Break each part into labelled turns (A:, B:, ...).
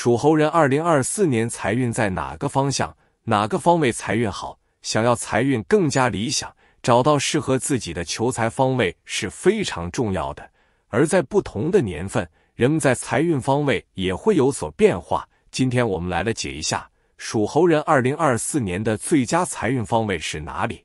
A: 属猴人二零二四年财运在哪个方向？哪个方位财运好？想要财运更加理想，找到适合自己的求财方位是非常重要的。而在不同的年份，人们在财运方位也会有所变化。今天我们来了解一下属猴人二零二四年的最佳财运方位是哪里？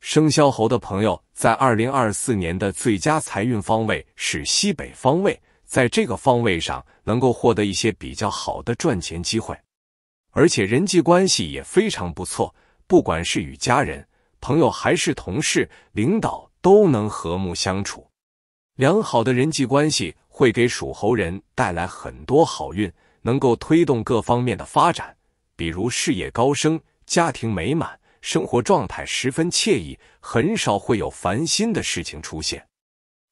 A: 生肖猴的朋友在二零二四年的最佳财运方位是西北方位。在这个方位上，能够获得一些比较好的赚钱机会，而且人际关系也非常不错。不管是与家人、朋友还是同事、领导，都能和睦相处。良好的人际关系会给属猴人带来很多好运，能够推动各方面的发展，比如事业高升、家庭美满、生活状态十分惬意，很少会有烦心的事情出现。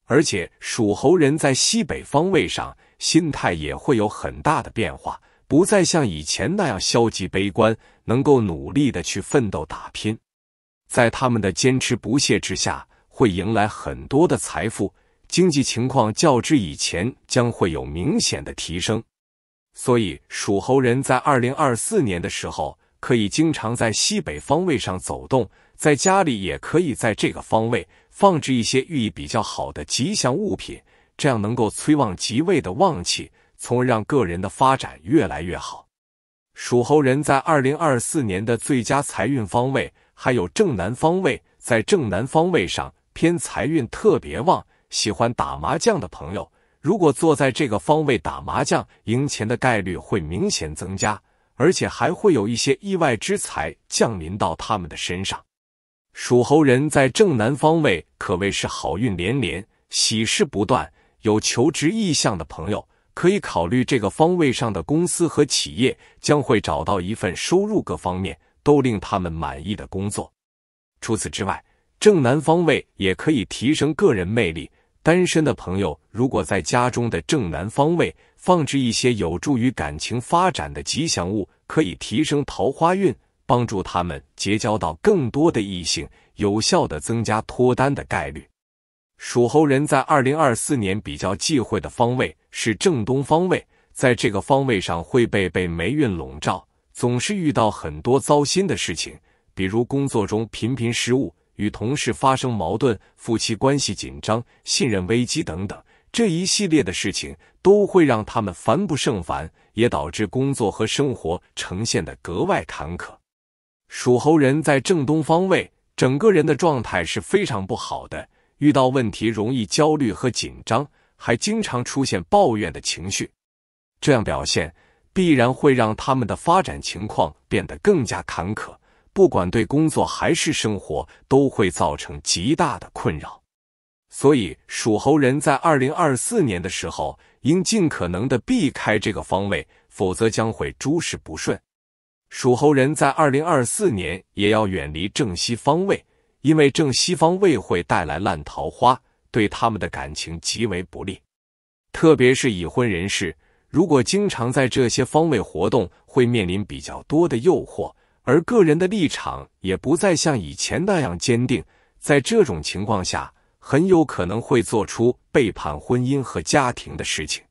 A: 而且属猴人在西北方位上心态也会有很大的变化，不再像以前那样消极悲观，能够努力的去奋斗打拼。在他们的坚持不懈之下，会迎来很多的财富，经济情况较之以前将会有明显的提升。所以属猴人在二零二四年的时候，可以经常在西北方位上走动，在家里也可以在这个方位。放置一些寓意比较好的吉祥物品，这样能够催旺吉位的旺气，从而让个人的发展越来越好。属猴人在二零二四年的最佳财运方位还有正南方位，在正南方位上偏财运特别旺。喜欢打麻将的朋友，如果坐在这个方位打麻将，赢钱的概率会明显增加，而且还会有一些意外之财降临到他们的身上。属猴人在正南方位可谓是好运连连，喜事不断。有求职意向的朋友可以考虑这个方位上的公司和企业，将会找到一份收入各方面都令他们满意的工作。除此之外，正南方位也可以提升个人魅力。单身的朋友如果在家中的正南方位放置一些有助于感情发展的吉祥物，可以提升桃花运。帮助他们结交到更多的异性，有效的增加脱单的概率。属猴人在二零二四年比较忌讳的方位是正东方位，在这个方位上会被被霉运笼罩，总是遇到很多糟心的事情，比如工作中频频失误，与同事发生矛盾，夫妻关系紧张，信任危机等等，这一系列的事情都会让他们烦不胜烦，也导致工作和生活呈现的格外坎坷。属猴人在正东方位，整个人的状态是非常不好的，遇到问题容易焦虑和紧张，还经常出现抱怨的情绪。这样表现必然会让他们的发展情况变得更加坎坷，不管对工作还是生活都会造成极大的困扰。所以，属猴人在二零二四年的时候应尽可能的避开这个方位，否则将会诸事不顺。属猴人在二零二四年也要远离正西方位，因为正西方位会带来烂桃花，对他们的感情极为不利。特别是已婚人士，如果经常在这些方位活动，会面临比较多的诱惑，而个人的立场也不再像以前那样坚定。在这种情况下，很有可能会做出背叛婚姻和家庭的事情。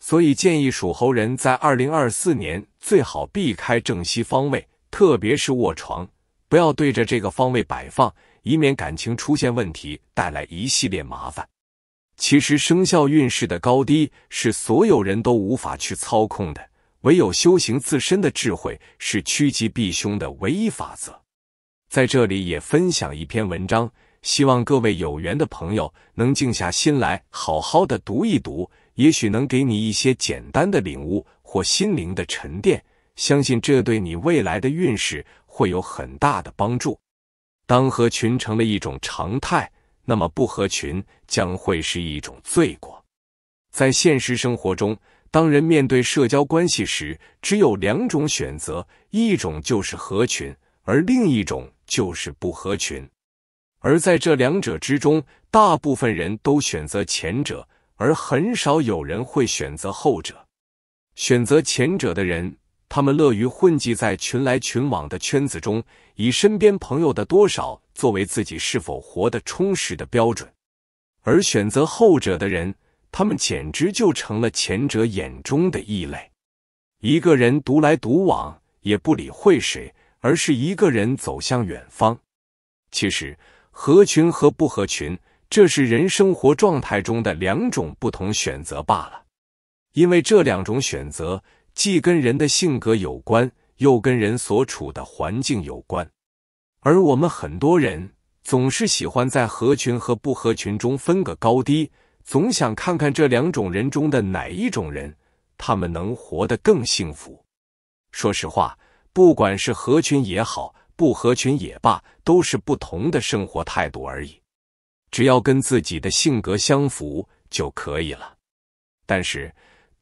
A: 所以，建议属猴人在二零二四年。最好避开正西方位，特别是卧床，不要对着这个方位摆放，以免感情出现问题，带来一系列麻烦。其实生肖运势的高低是所有人都无法去操控的，唯有修行自身的智慧是趋吉避凶的唯一法则。在这里也分享一篇文章，希望各位有缘的朋友能静下心来好好的读一读，也许能给你一些简单的领悟。或心灵的沉淀，相信这对你未来的运势会有很大的帮助。当合群成了一种常态，那么不合群将会是一种罪过。在现实生活中，当人面对社交关系时，只有两种选择：一种就是合群，而另一种就是不合群。而在这两者之中，大部分人都选择前者，而很少有人会选择后者。选择前者的人，他们乐于混迹在群来群往的圈子中，以身边朋友的多少作为自己是否活得充实的标准；而选择后者的人，他们简直就成了前者眼中的异类。一个人独来独往，也不理会谁，而是一个人走向远方。其实，合群和不合群，这是人生活状态中的两种不同选择罢了。因为这两种选择既跟人的性格有关，又跟人所处的环境有关，而我们很多人总是喜欢在合群和不合群中分个高低，总想看看这两种人中的哪一种人他们能活得更幸福。说实话，不管是合群也好，不合群也罢，都是不同的生活态度而已，只要跟自己的性格相符就可以了。但是。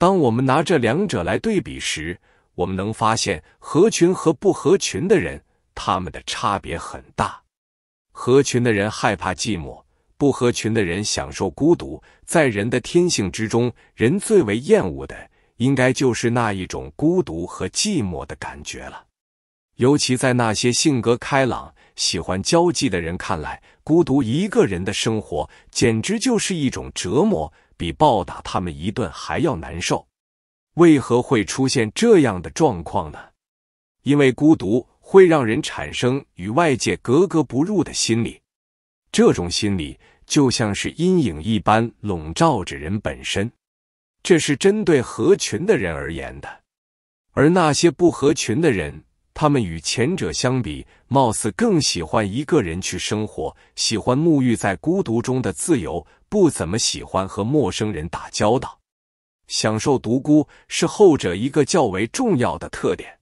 A: 当我们拿这两者来对比时，我们能发现合群和不合群的人，他们的差别很大。合群的人害怕寂寞，不合群的人享受孤独。在人的天性之中，人最为厌恶的，应该就是那一种孤独和寂寞的感觉了。尤其在那些性格开朗、喜欢交际的人看来，孤独一个人的生活，简直就是一种折磨。比暴打他们一顿还要难受。为何会出现这样的状况呢？因为孤独会让人产生与外界格格不入的心理，这种心理就像是阴影一般笼罩着人本身。这是针对合群的人而言的，而那些不合群的人。他们与前者相比，貌似更喜欢一个人去生活，喜欢沐浴在孤独中的自由，不怎么喜欢和陌生人打交道。享受独孤是后者一个较为重要的特点，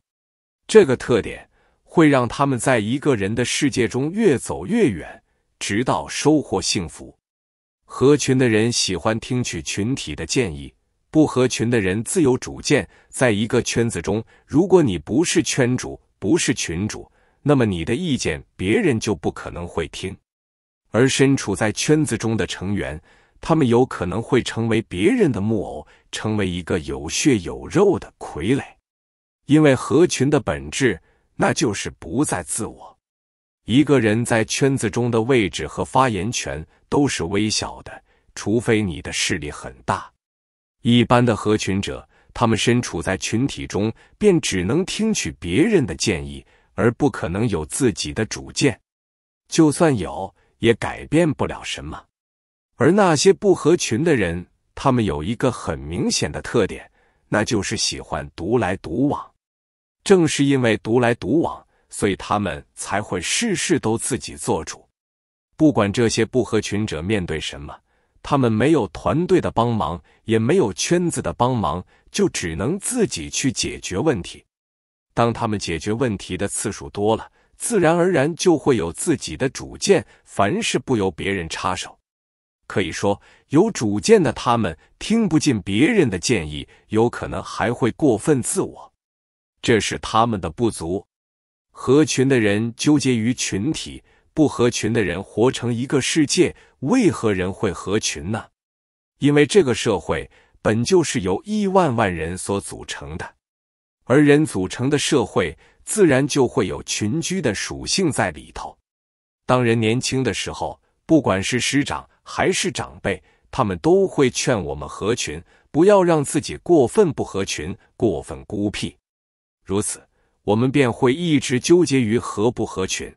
A: 这个特点会让他们在一个人的世界中越走越远，直到收获幸福。合群的人喜欢听取群体的建议。不合群的人自有主见，在一个圈子中，如果你不是圈主，不是群主，那么你的意见别人就不可能会听。而身处在圈子中的成员，他们有可能会成为别人的木偶，成为一个有血有肉的傀儡。因为合群的本质，那就是不再自我。一个人在圈子中的位置和发言权都是微小的，除非你的势力很大。一般的合群者，他们身处在群体中，便只能听取别人的建议，而不可能有自己的主见。就算有，也改变不了什么。而那些不合群的人，他们有一个很明显的特点，那就是喜欢独来独往。正是因为独来独往，所以他们才会事事都自己做主。不管这些不合群者面对什么。他们没有团队的帮忙，也没有圈子的帮忙，就只能自己去解决问题。当他们解决问题的次数多了，自然而然就会有自己的主见，凡事不由别人插手。可以说，有主见的他们听不进别人的建议，有可能还会过分自我，这是他们的不足。合群的人纠结于群体，不合群的人活成一个世界。为何人会合群呢？因为这个社会本就是由亿万万人所组成的，而人组成的社会自然就会有群居的属性在里头。当人年轻的时候，不管是师长还是长辈，他们都会劝我们合群，不要让自己过分不合群、过分孤僻。如此，我们便会一直纠结于合不合群。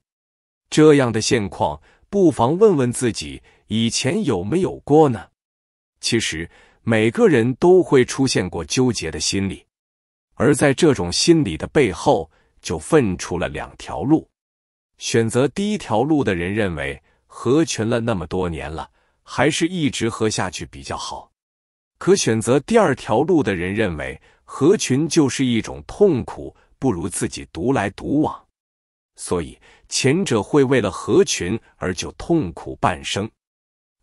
A: 这样的现况，不妨问问自己。以前有没有过呢？其实每个人都会出现过纠结的心理，而在这种心理的背后，就分出了两条路。选择第一条路的人认为，合群了那么多年了，还是一直合下去比较好。可选择第二条路的人认为，合群就是一种痛苦，不如自己独来独往。所以，前者会为了合群而就痛苦半生。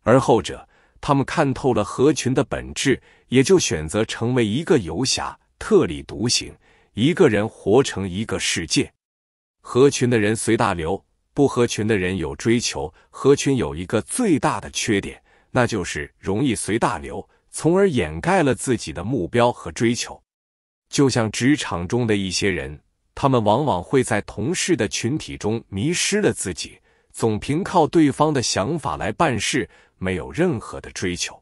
A: 而后者，他们看透了合群的本质，也就选择成为一个游侠，特立独行，一个人活成一个世界。合群的人随大流，不合群的人有追求。合群有一个最大的缺点，那就是容易随大流，从而掩盖了自己的目标和追求。就像职场中的一些人，他们往往会在同事的群体中迷失了自己，总凭靠对方的想法来办事。没有任何的追求，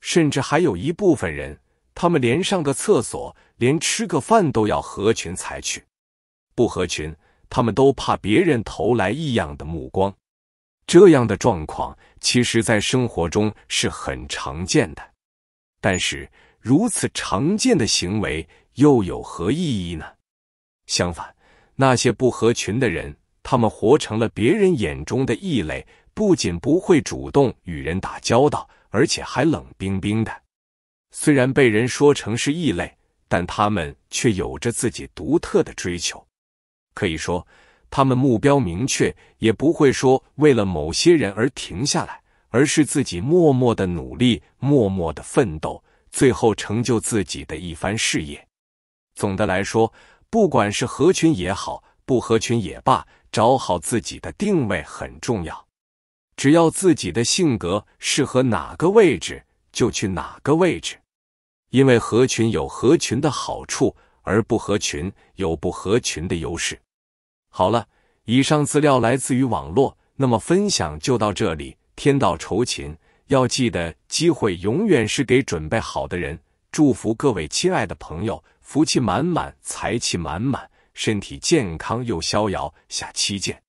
A: 甚至还有一部分人，他们连上个厕所、连吃个饭都要合群才去，不合群，他们都怕别人投来异样的目光。这样的状况，其实在生活中是很常见的。但是，如此常见的行为又有何意义呢？相反，那些不合群的人，他们活成了别人眼中的异类。不仅不会主动与人打交道，而且还冷冰冰的。虽然被人说成是异类，但他们却有着自己独特的追求。可以说，他们目标明确，也不会说为了某些人而停下来，而是自己默默的努力，默默的奋斗，最后成就自己的一番事业。总的来说，不管是合群也好，不合群也罢，找好自己的定位很重要。只要自己的性格适合哪个位置，就去哪个位置，因为合群有合群的好处，而不合群有不合群的优势。好了，以上资料来自于网络，那么分享就到这里。天道酬勤，要记得机会永远是给准备好的人。祝福各位亲爱的朋友，福气满满，财气满满，身体健康又逍遥。下期见。